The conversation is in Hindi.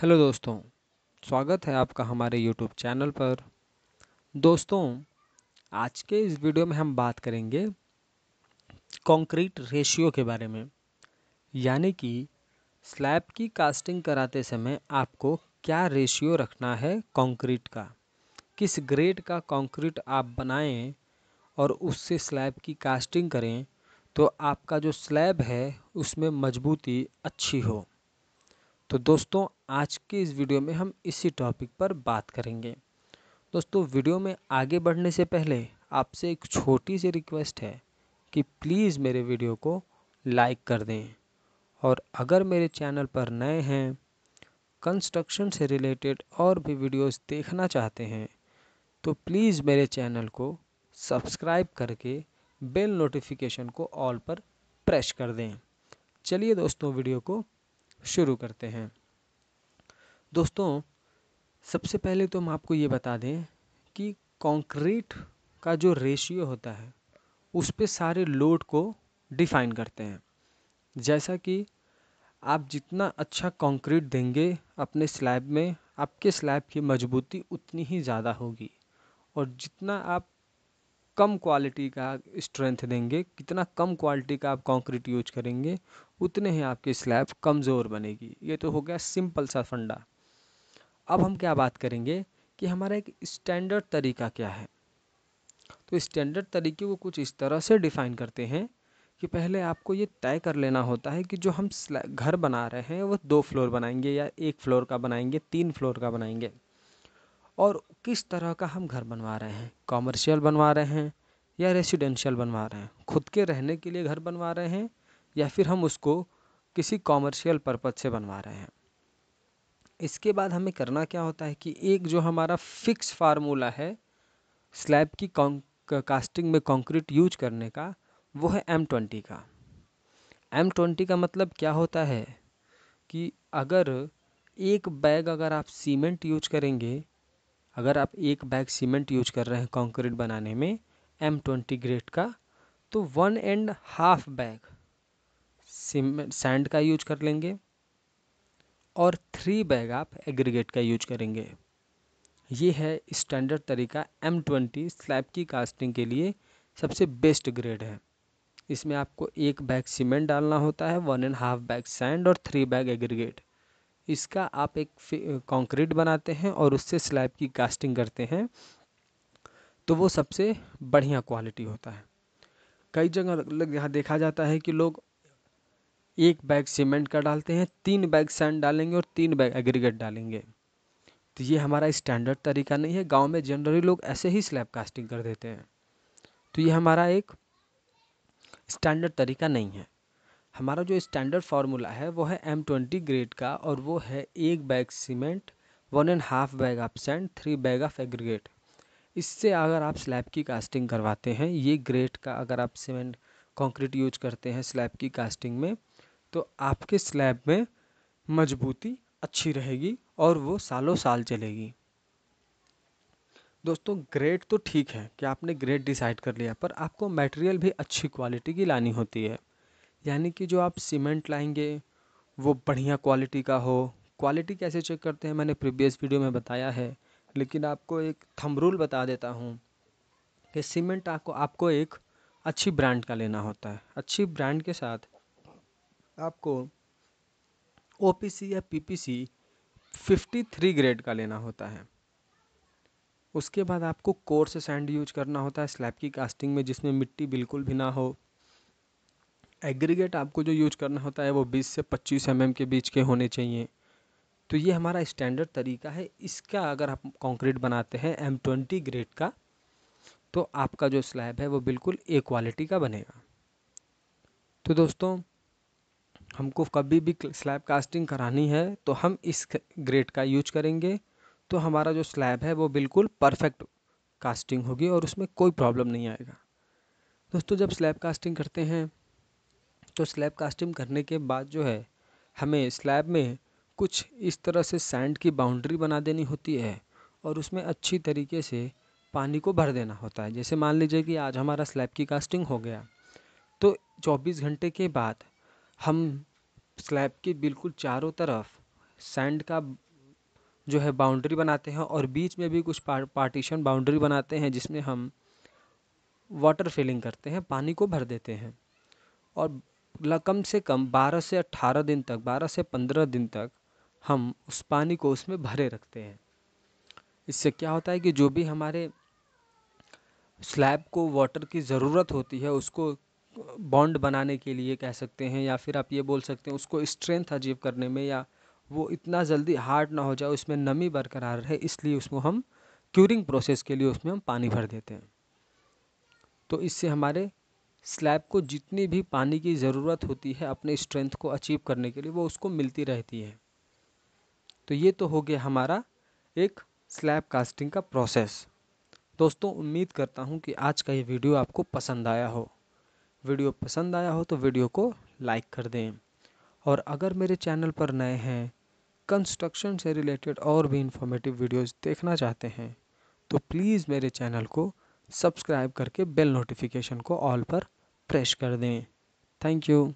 हेलो दोस्तों स्वागत है आपका हमारे यूट्यूब चैनल पर दोस्तों आज के इस वीडियो में हम बात करेंगे कंक्रीट रेशियो के बारे में यानी कि स्लैब की कास्टिंग कराते समय आपको क्या रेशियो रखना है कंक्रीट का किस ग्रेड का कंक्रीट आप बनाएं और उससे स्लैब की कास्टिंग करें तो आपका जो स्लैब है उसमें मजबूती अच्छी हो तो दोस्तों आज के इस वीडियो में हम इसी टॉपिक पर बात करेंगे दोस्तों वीडियो में आगे बढ़ने से पहले आपसे एक छोटी सी रिक्वेस्ट है कि प्लीज़ मेरे वीडियो को लाइक कर दें और अगर मेरे चैनल पर नए हैं कंस्ट्रक्शन से रिलेटेड और भी वीडियोस देखना चाहते हैं तो प्लीज़ मेरे चैनल को सब्सक्राइब करके बेल नोटिफिकेशन को ऑल पर प्रेस कर दें चलिए दोस्तों वीडियो को शुरू करते हैं दोस्तों सबसे पहले तो हम आपको ये बता दें कि कंक्रीट का जो रेशियो होता है उस पर सारे लोड को डिफाइन करते हैं जैसा कि आप जितना अच्छा कंक्रीट देंगे अपने स्लैब में आपके स्लैब की मजबूती उतनी ही ज़्यादा होगी और जितना आप कम क्वालिटी का स्ट्रेंथ देंगे कितना कम क्वालिटी का आप कंक्रीट यूज करेंगे उतने ही आपकी स्लैब कमज़ोर बनेगी ये तो हो गया सिंपल सा फंडा अब हम क्या बात करेंगे कि हमारा एक स्टैंडर्ड तरीका क्या है तो स्टैंडर्ड तरीके को कुछ इस तरह से डिफाइन करते हैं कि पहले आपको ये तय कर लेना होता है कि जो हम घर बना रहे हैं वो दो फ्लोर बनाएंगे या एक फ्लोर का बनाएंगे तीन फ्लोर का बनाएंगे और किस तरह का हम घर बनवा रहे हैं कॉमर्शियल बनवा रहे हैं या रेसिडेंशियल बनवा रहे हैं खुद के रहने के लिए घर बनवा रहे हैं या फिर हम उसको किसी कॉमर्शियल पर्पज से बनवा रहे हैं इसके बाद हमें करना क्या होता है कि एक जो हमारा फिक्स फार्मूला है स्लैब की कास्टिंग में कंक्रीट यूज करने का वो है एम ट्वेंटी का एम ट्वेंटी का मतलब क्या होता है कि अगर एक बैग अगर आप सीमेंट यूज करेंगे अगर आप एक बैग सीमेंट यूज कर रहे हैं कंक्रीट बनाने में एम ट्वेंटी ग्रेड का तो one and half bag cement sand का यूज कर लेंगे और थ्री बैग आप एग्रीगेट का यूज करेंगे ये है स्टैंडर्ड तरीका एम ट्वेंटी स्लैब की कास्टिंग के लिए सबसे बेस्ट ग्रेड है इसमें आपको एक बैग सीमेंट डालना होता है one and half bag sand और थ्री बैग एग्रीगेट इसका आप एक कंक्रीट बनाते हैं और उससे स्लैब की कास्टिंग करते हैं तो वो सबसे बढ़िया क्वालिटी होता है कई जगह यहाँ देखा जाता है कि लोग एक बैग सीमेंट का डालते हैं तीन बैग सैंड डालेंगे और तीन बैग एग्रीगेट डालेंगे तो ये हमारा स्टैंडर्ड तरीका नहीं है गांव में जनरली लोग ऐसे ही स्लैब कास्टिंग कर देते हैं तो ये हमारा एक स्टैंडर्ड तरीका नहीं है हमारा जो स्टैंडर्ड फार्मूला है वो है एम ट्वेंटी ग्रेड का और वो है एक bag cement one and half bag of sand three bag of aggregate इससे अगर आप स्लैब की कास्टिंग करवाते हैं ये ग्रेड का अगर आप सीमेंट कंक्रीट यूज करते हैं स्लैब की कास्टिंग में तो आपके स्लैब में मजबूती अच्छी रहेगी और वो सालों साल चलेगी दोस्तों ग्रेड तो ठीक है कि आपने ग्रेड डिसाइड कर लिया पर आपको मटेरियल भी अच्छी क्वालिटी की लानी होती है यानी कि जो आप सीमेंट लाएंगे वो बढ़िया क्वालिटी का हो क्वालिटी कैसे चेक करते हैं मैंने प्रीवियस वीडियो में बताया है लेकिन आपको एक थम रूल बता देता हूँ कि सीमेंट आपको आपको एक अच्छी ब्रांड का लेना होता है अच्छी ब्रांड के साथ आपको ओ या पी थ्री ग्रेड का लेना होता है उसके बाद आपको कोर्स सैंड यूज करना होता है स्लैब की कास्टिंग में जिसमें मिट्टी बिल्कुल भी ना हो एग्रीगेट आपको जो यूज करना होता है वो बीस से पच्चीस एम mm के बीच के होने चाहिए तो ये हमारा स्टैंडर्ड तरीका है इसका अगर आप कंक्रीट बनाते हैं एम ट्वेंटी ग्रेड का तो आपका जो स्लैब है वो बिल्कुल ए क्वालिटी का बनेगा तो दोस्तों हमको कभी भी स्लैब कास्टिंग करानी है तो हम इस ग्रेड का यूज करेंगे तो हमारा जो स्लैब है वो बिल्कुल परफेक्ट कास्टिंग होगी और उसमें कोई प्रॉब्लम नहीं आएगा दोस्तों जब स्लैब कास्टिंग करते हैं तो स्लैब कास्टिंग करने के बाद जो है हमें स्लैब में कुछ इस तरह से सैंड की बाउंड्री बना देनी होती है और उसमें अच्छी तरीके से पानी को भर देना होता है जैसे मान लीजिए कि आज हमारा स्लैब की कास्टिंग हो गया तो 24 घंटे के बाद हम स्लैब के बिल्कुल चारों तरफ सैंड का जो है बाउंड्री बनाते हैं और बीच में भी कुछ पार पार्टीशन बाउंड्री बनाते हैं जिसमें हम वाटर फिलिंग करते हैं पानी को भर देते हैं और कम से कम 12 से 18 दिन तक 12 से 15 दिन तक हम उस पानी को उसमें भरे रखते हैं इससे क्या होता है कि जो भी हमारे स्लैब को वाटर की ज़रूरत होती है उसको बॉन्ड बनाने के लिए कह सकते हैं या फिर आप ये बोल सकते हैं उसको स्ट्रेंथ अचीव करने में या वो इतना जल्दी हार्ड ना हो जाए उसमें नमी बरकरार रहे इसलिए उसको हम क्यूरिंग प्रोसेस के लिए उसमें हम पानी भर देते हैं तो इससे हमारे स्लैब को जितनी भी पानी की ज़रूरत होती है अपने स्ट्रेंथ को अचीव करने के लिए वो उसको मिलती रहती है तो ये तो हो गया हमारा एक स्लैब कास्टिंग का प्रोसेस दोस्तों उम्मीद करता हूँ कि आज का ये वीडियो आपको पसंद आया हो वीडियो पसंद आया हो तो वीडियो को लाइक कर दें और अगर मेरे चैनल पर नए हैं कंस्ट्रक्शन से रिलेटेड और भी इंफॉर्मेटिव वीडियोस देखना चाहते हैं तो प्लीज़ मेरे चैनल को सब्सक्राइब करके बेल नोटिफिकेशन को ऑल पर प्रेस कर दें थैंक यू